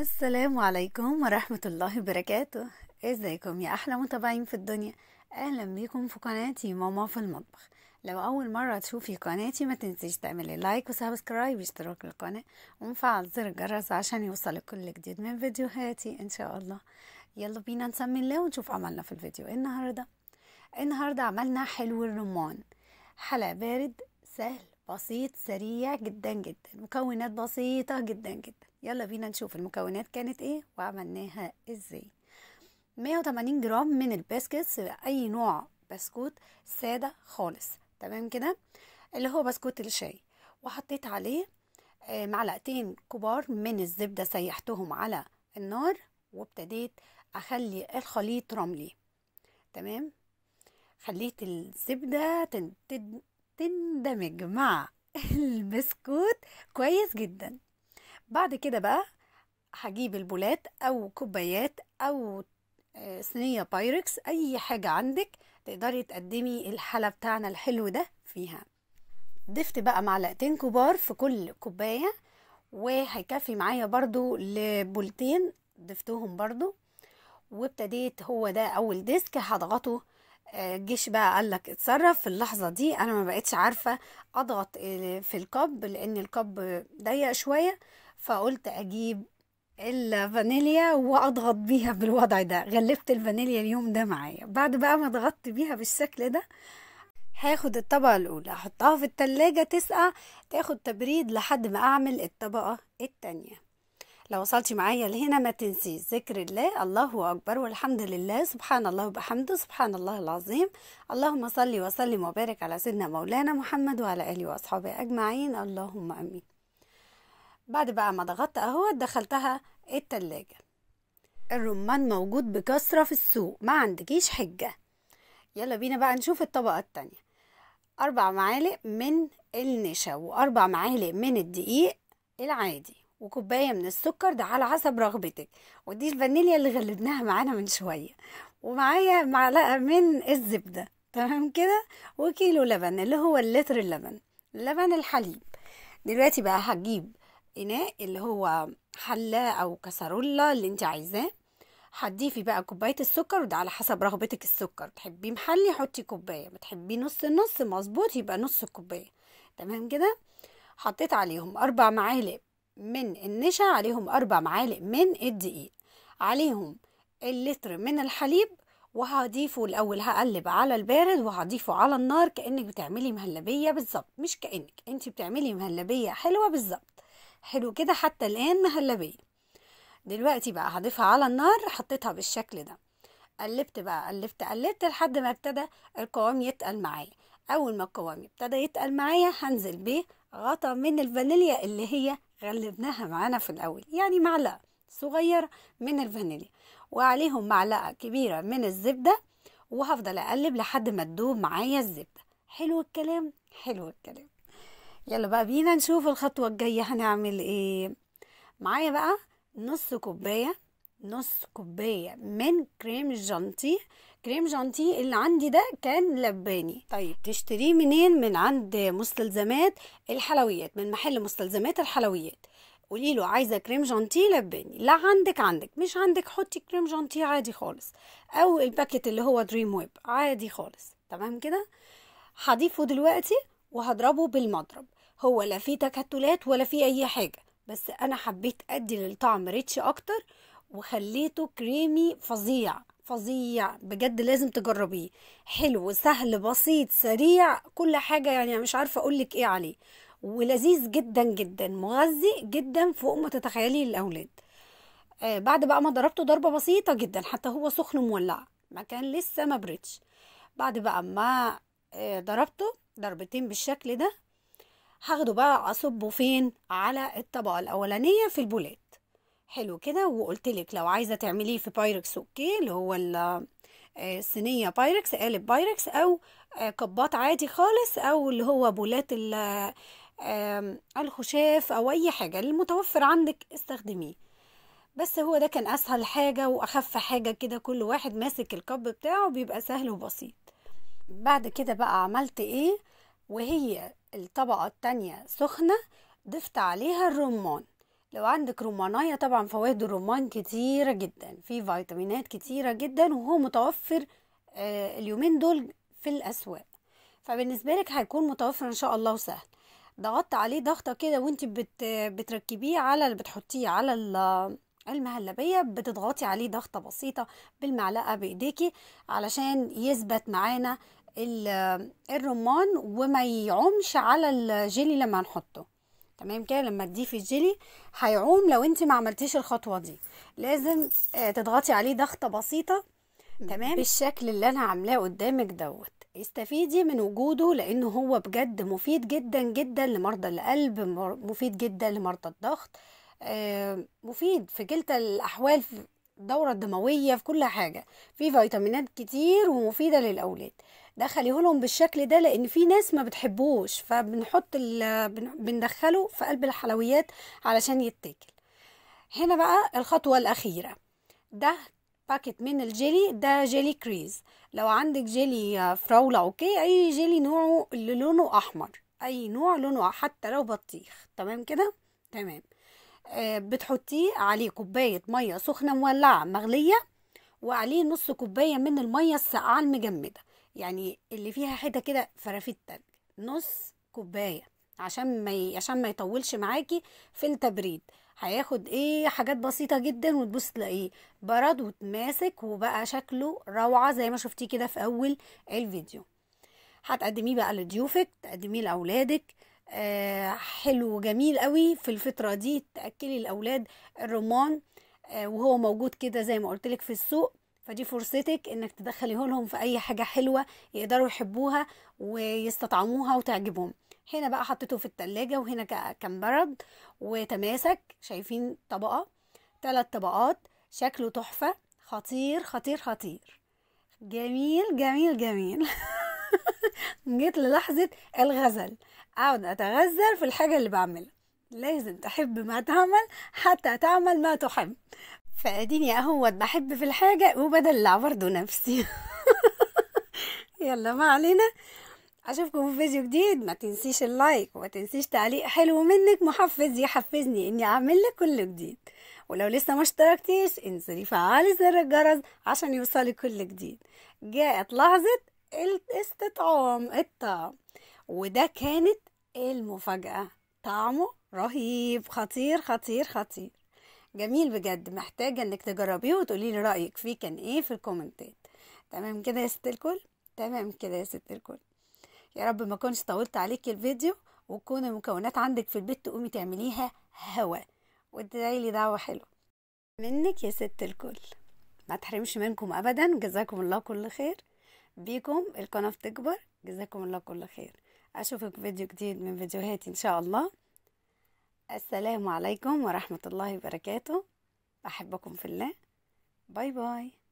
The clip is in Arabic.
السلام عليكم ورحمة الله وبركاته ازيكم يا احلى متابعين في الدنيا اهلا بيكم في قناتي ماما في المطبخ لو اول مرة تشوفي قناتي ما تنسيش تعملي لايك وسبسكرايب واشتراك القناة ومفعل زر الجرس عشان يوصلك كل جديد من فيديوهاتي ان شاء الله يلا بينا نسمي الله ونشوف عملنا في الفيديو النهاردة النهاردة عملنا حلو الرمان حلا بارد سهل بسيط سريع جدا جدا مكونات بسيطة جدا جدا يلا بينا نشوف المكونات كانت ايه وعملناها ازاي 180 جرام من البسكتس اي نوع بسكوت ساده خالص تمام كده اللي هو بسكوت الشاي وحطيت عليه آه، معلقتين كبار من الزبده سيحتهم على النار وابتديت اخلي الخليط رملي تمام خليت الزبده تندمج مع البسكوت كويس جدا بعد كده بقى هجيب البولات او كوبايات او آه، صينيه بايركس اي حاجه عندك تقدري تقدمي الحلى بتاعنا الحلو ده فيها ضفت بقى معلقتين كبار في كل كوبايه وهيكفي معايا برضو لبولتين ضفتهم برضو وابتديت هو ده اول ديسك هضغطه آه، الجيش بقى قال لك اتصرف في اللحظة دي انا ما بقتش عارفة اضغط آه، في الكب لان الكب ضيق شوية فقلت اجيب الفانيليا واضغط بيها بالوضع ده غلفت الفانيليا اليوم ده معايا بعد بقى ما ضغطت بيها بالشكل ده هاخد الطبقة الأولى أحطها في التلاجة تسقع تاخد تبريد لحد ما أعمل الطبقة التانية لو وصلت معايا لهنا ما تنسي ذكر الله الله أكبر والحمد لله سبحان الله وبحمده سبحان الله العظيم اللهم صل وسلم وبارك على سيدنا مولانا محمد وعلى آله وأصحابه أجمعين اللهم آمين بعد بقى ما ضغطت اهو دخلتها التلاجة الرمان موجود بكثرة في السوق ما عندكيش حجة يلا بينا بقى نشوف الطبقة التانية أربع معالق من النشا وأربع معالق من الدقيق العادي وكوباية من السكر ده على حسب رغبتك ودي الفانيليا اللي غلبناها معانا من شوية ومعايا معلقة من الزبدة تمام كده وكيلو لبن اللي هو اللتر اللبن لبن الحليب دلوقتي بقى هجيب الإناء اللي هو حلة أو كسرولة اللي انت عايزاه هتضيفي بقى كوباية السكر وده على حسب رغبتك السكر تحبيه محلي حطي كوباية بتحبيه نص نص مظبوط يبقى نص الكوباية تمام كده حطيت عليهم أربع معالق من النشا عليهم أربع معالق من الدقيق عليهم اللتر من الحليب وهضيفه الاول هقلب على البارد وهضيفه على النار كانك بتعملي مهلبيه بالظبط مش كانك انت بتعملي مهلبيه حلوه بالظبط حلو كده حتى الآن مهلبية دلوقتي بقى هضيفها على النار حطيتها بالشكل ده قلبت بقى قلبت قلبت لحد ما ابتدى القوام يتقل معايا اول ما القوام ابتدى يتقل معايا هنزل بيه غطا من الفانيليا اللي هي غلبناها معانا في الاول يعني معلقه صغيره من الفانيليا وعليهم معلقه كبيره من الزبده وهفضل اقلب لحد ما تدوب معايا الزبده حلو الكلام حلو الكلام يلا بقى بينا نشوف الخطوة الجاية هنعمل ايه معايا بقى نص كوباية نص كوباية من كريم جانتي كريم جانتي اللي عندي ده كان لباني طيب تشتريه منين من عند مستلزمات الحلويات من محل مستلزمات الحلويات قولي له عايزه كريم جانتيه لباني لا عندك عندك مش عندك حطي كريم جانتيه عادي خالص او الباكت اللي هو دريم ويب عادي خالص تمام كده هضيفه دلوقتي وهضربه بالمضرب هو لا فيه تكتلات ولا فيه اي حاجه بس انا حبيت ادي للطعم ريتش اكتر وخليته كريمي فظيع فظيع بجد لازم تجربيه حلو سهل بسيط سريع كل حاجه يعني مش عارفه اقولك ايه عليه ولذيذ جدا جدا مغذي جدا فوق ما تتخيلي للاولاد آه بعد بقى ما ضربته ضربه بسيطه جدا حتى هو سخن مولع ما كان لسه ما بعد بقى ما آه ضربته ضربتين بالشكل ده هاخده بقى اصبه فين على الطبقه الاولانيه في البولات حلو كده وقلت لك لو عايزه تعمليه في بايركس اوكي اللي هو الصينيه آه، بايركس قالب بايركس او آه، كبات عادي خالص او اللي هو بولات الخشاف او اي حاجه المتوفر عندك استخدميه بس هو ده كان اسهل حاجه واخف حاجه كده كل واحد ماسك الكب بتاعه بيبقى سهل وبسيط بعد كده بقى عملت ايه وهي الطبقة التانية سخنة ضفت عليها الرمان لو عندك رمانية طبعا فوائد الرمان كتيرة جدا في فيتامينات كتيرة جدا وهو متوفر آه، اليومين دول في الأسواق فبالنسبة لك هيكون متوفر إن شاء الله وسهل ضغطت عليه ضغطة كده وانت بت بتركبيه على اللي بتحطيه على المهلبية بتضغطي عليه ضغطة بسيطة بالمعلقة بإيديكي علشان يثبت معانا الرمان وما يعومش على الجيلي لما نحطه تمام كده لما تضيف الجيلي هيعوم لو انت ما عملتيش الخطوه دي لازم آه، تضغطي عليه ضغطه بسيطه تمام بالشكل اللي انا عاملاه قدامك دوت استفيدي من وجوده لانه هو بجد مفيد جدا جدا لمرضى القلب مفيد جدا لمرضى الضغط آه، مفيد في كلتا الاحوال في الدوره الدمويه في كل حاجه في فيتامينات كتير ومفيده للاولاد دخليه لهم بالشكل ده لان في ناس ما بتحبوش فبنحط بندخله في قلب الحلويات علشان يتاكل هنا بقى الخطوه الاخيره ده باكت من الجيلي ده جيلي كريز لو عندك جيلي آه، فراولة اوكي اي جيلي نوعه اللي لونه احمر اي نوع لونه حتى لو بطيخ تمام كده تمام آه بتحطيه عليه كوباية مية سخنة مولعة مغلية وعليه نص كوباية من المية الساقعة المجمدة يعني اللي فيها حته كده فرافيت تلج نص كوبايه عشان ما ي... عشان ما يطولش معاكي في التبريد هياخد ايه حاجات بسيطه جدا وتبص تلاقيه برد وتماسك وبقى شكله روعه زي ما شفتيه كده في اول الفيديو هتقدميه بقى لضيوفك تقدميه لاولادك آه حلو وجميل قوي في الفتره دي تاكلي الاولاد الرمان آه وهو موجود كده زي ما قلت لك في السوق فدي فرصتك انك تدخلي لهم في اي حاجه حلوه يقدروا يحبوها ويستطعموها وتعجبهم هنا بقى حطيته في التلاجة وهنا كان برد وتماسك شايفين طبقة ثلاث طبقات شكله تحفة خطير خطير خطير جميل جميل جميل جيت للحظة الغزل أقعد أتغزل في الحاجة اللي بعملها لازم تحب ما تعمل حتى تعمل ما تحب فاديني اهوت بحب في الحاجه وبدلع برضه نفسي يلا ما علينا اشوفكم في فيديو جديد ما تنسيش اللايك وما تنسيش تعليق حلو منك محفز يحفزني اني اعمل لك كل جديد ولو لسه ما اشتركتيش انزلي فعلي زر الجرس عشان يوصلي كل جديد جاءت لحظه الاستطعام الطعم وده كانت المفاجاه طعمه رهيب خطير خطير خطير جميل بجد محتاجه انك تجربيه وتقولي لي رايك فيه كان ايه في الكومنتات تمام كده يا ست الكل تمام كده يا ست الكل يا رب ما كنتش طولت عليكي الفيديو وتكون المكونات عندك في البيت تقومي تعمليها هوا وادعي لي دعوه حلوه منك يا ست الكل ما تحرمش منكم ابدا جزاكم الله كل خير بيكم القناه بتكبر جزاكم الله كل خير اشوفك فيديو جديد من فيديوهاتي ان شاء الله السلام عليكم ورحمة الله وبركاته أحبكم في الله باي باي